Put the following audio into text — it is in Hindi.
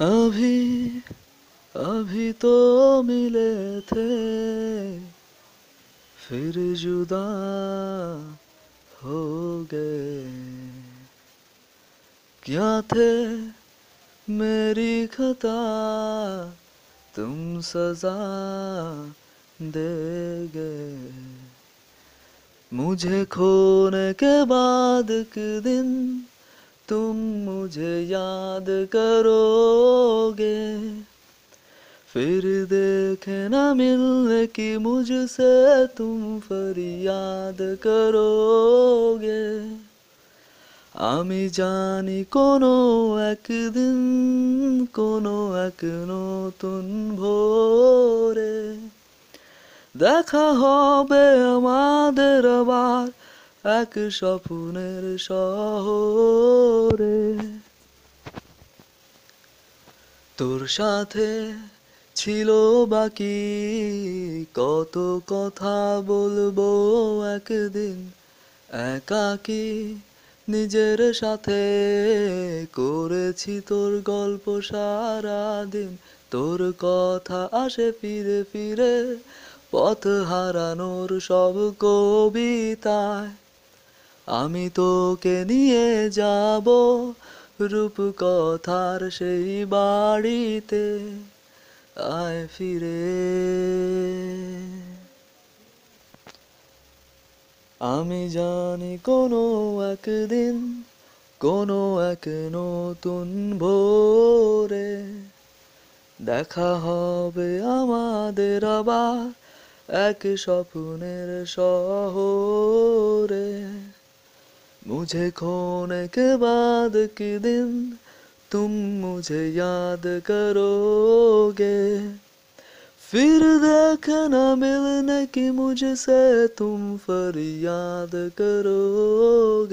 अभी अभी तो मिले थे फिर जुदा हो गए क्या थे मेरी खता तुम सजा दे गए मुझे खोने के बाद के दिन तुम मुझे याद करोगे फिर देखना मिलने की मुझसे तुम फरियाद करोगे আমি জানি কোনো একদিন কোনো এক নতুন ভোরে দেখা হবে আমাদের আবার এক স্বপ্নের শহরে তোর সাথে ছিল বাকি কত কথা বলবো একদিন একাকি নিজের সাথে করেছি তোর গল্প সারা দিন তোর কথা আসে ফিরে ফিরে পথ হারানোর সব কবিতায় আমি তোকে নিয়ে যাব কথার সেই বাড়িতে আয় ফিরে আমি জানি কোনো একদিন কোনো এক নতুন ভোরে দেখা হবে আমাদের আবার এক স্বপ্নের শহরে मुझे खोने के बाद के दिन तुम मुझे याद करोगे फिर देखना मिलने की मुझसे तुम फरियाद करोगे